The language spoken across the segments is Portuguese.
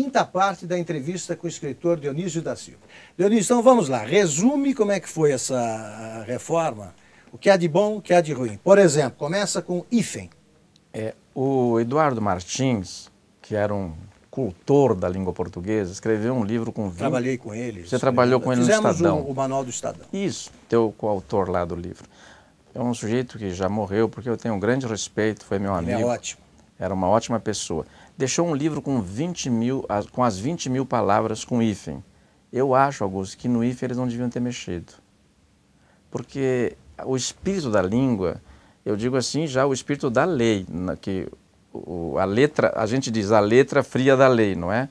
quinta parte da entrevista com o escritor Dionísio da Silva. Dionísio, então vamos lá, resume como é que foi essa ah, reforma, o que há de bom, o que há de ruim. Por exemplo, começa com hífen. É, o Eduardo Martins, que era um cultor da língua portuguesa, escreveu um livro com 20... Trabalhei com ele. Você trabalhou com ele Fizemos no Estadão. Fizemos um, o Manual do Estadão. Isso, teu coautor lá do livro. É um sujeito que já morreu, porque eu tenho um grande respeito, foi meu amigo. Ele é ótimo. Era uma ótima pessoa deixou um livro com, 20 mil, com as 20 mil palavras com hífen. Eu acho, Augusto, que no hífen eles não deviam ter mexido. Porque o espírito da língua, eu digo assim já, o espírito da lei, que a letra, a gente diz a letra fria da lei, não é?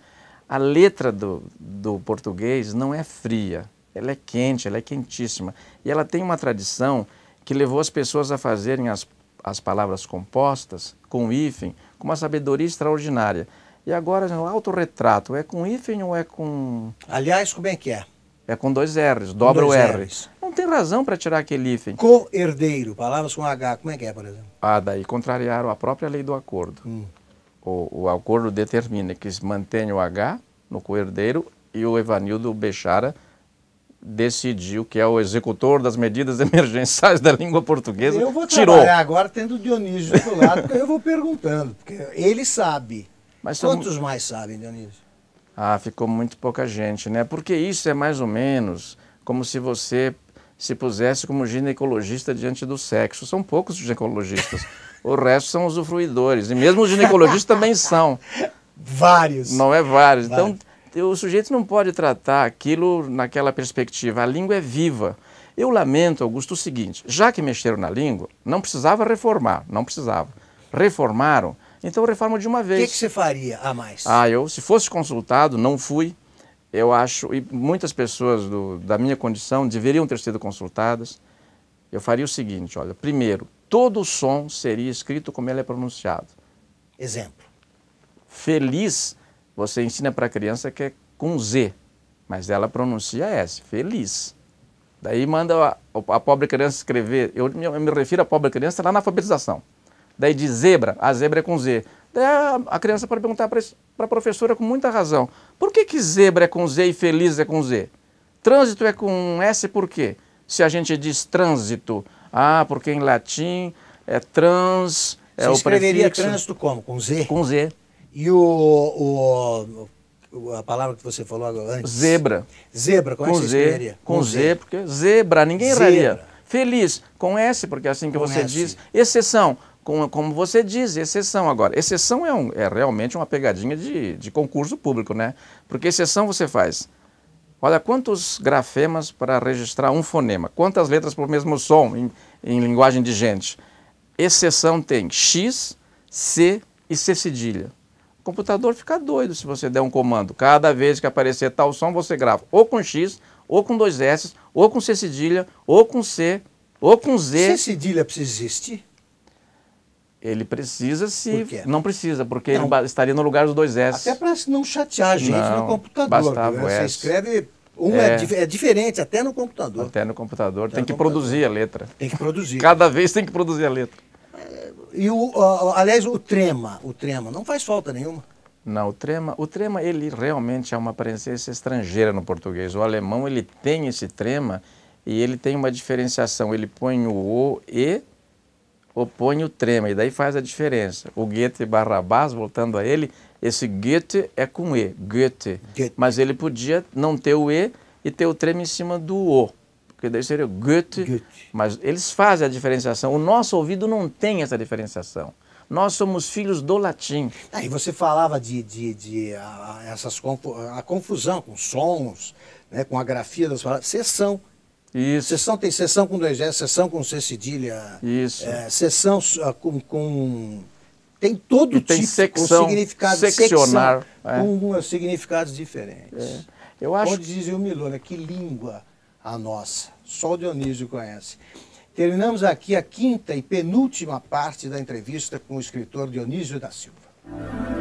A letra do, do português não é fria, ela é quente, ela é quentíssima. E ela tem uma tradição que levou as pessoas a fazerem as as palavras compostas, com hífen, com uma sabedoria extraordinária. E agora, no autorretrato, é com hífen ou é com. Aliás, como é que é? É com dois R's, dobra dois o R. R's. Não tem razão para tirar aquele hífen. Co-herdeiro, palavras com H, como é que é, por exemplo? Ah, daí contrariaram a própria lei do acordo. Hum. O, o acordo determina que se mantenha o H no co-herdeiro e o Evanildo Bechara decidiu que é o executor das medidas emergenciais da língua portuguesa. Eu vou tirou. trabalhar agora tendo o Dionísio do lado, porque eu vou perguntando, porque ele sabe. Mas Quantos são... mais sabem, Dionísio? Ah, ficou muito pouca gente, né? Porque isso é mais ou menos como se você se pusesse como ginecologista diante do sexo. São poucos ginecologistas. o resto são usufruidores. E mesmo os ginecologistas também são. Vários. Não é vários. Então, vários. Então, o sujeito não pode tratar aquilo naquela perspectiva. A língua é viva. Eu lamento, Augusto, o seguinte: já que mexeram na língua, não precisava reformar, não precisava. Reformaram, então reforma de uma vez. O que, você faria a mais? Ah, eu, se fosse consultado, não fui. Eu acho, e muitas pessoas do, da minha condição deveriam ter sido consultadas. Eu faria o seguinte: olha, primeiro, todo o som seria escrito como ele é pronunciado. Exemplo. Feliz você ensina para a criança que é com Z, mas ela pronuncia S, feliz. Daí manda a, a pobre criança escrever, eu, eu me refiro à pobre criança lá na alfabetização. Daí de zebra, a zebra é com Z. Daí a, a criança pode perguntar para a professora com muita razão, por que, que zebra é com Z e feliz é com Z? Trânsito é com S por quê? Se a gente diz trânsito, ah, porque em latim é trans, é Você o prefixo. escreveria trânsito como? Com Z? Com Z. E o, o a palavra que você falou agora antes. Zebra. Zebra, com, com essa Z, Com Z, porque zebra, ninguém raria. erraria. Feliz, com S, porque é assim que com você S. diz. Exceção, com, como você diz, exceção agora. Exceção é, um, é realmente uma pegadinha de, de concurso público, né? Porque exceção você faz. Olha quantos grafemas para registrar um fonema, quantas letras para o mesmo som em, em linguagem de gente. Exceção tem X, C e C cedilha computador fica doido se você der um comando. Cada vez que aparecer tal som, você grava ou com X, ou com dois S, ou com C cedilha, ou com C, ou com Z. C cedilha precisa existir? Ele precisa se. Não precisa, porque não. ele estaria no lugar dos dois S. Até para não chatear a gente não, no computador. Bastava né? Você escreve. Um é. É, di é. diferente, até no computador. Até no computador. Até tem no que computador. produzir a letra. Tem que produzir. Cada vez tem que produzir a letra. E o, uh, aliás, o trema, o trema, não faz falta nenhuma. Não, o trema, o trema ele realmente é uma presença estrangeira no português. O alemão ele tem esse trema e ele tem uma diferenciação. Ele põe o o e opõe o trema e daí faz a diferença. O Goethe Barrabás, voltando a ele, esse Goethe é com e, Goethe. Goethe. Mas ele podia não ter o e e ter o trema em cima do o porque daí seria Goethe, Goethe, mas eles fazem a diferenciação. O nosso ouvido não tem essa diferenciação. Nós somos filhos do latim. Ah, e você falava de, de, de a, essas a confusão com sons, né, com a grafia das palavras. Sessão. Isso. Sessão tem sessão com dois S, sessão com C cedilha. Isso. É, sessão ah, com, com tem todo e tem tipo secção, com significado seccionar secção, é. com uh, significados diferentes. É. Eu acho. Onde dizia o Milona, né, que língua a nossa. Só o Dionísio conhece. Terminamos aqui a quinta e penúltima parte da entrevista com o escritor Dionísio da Silva.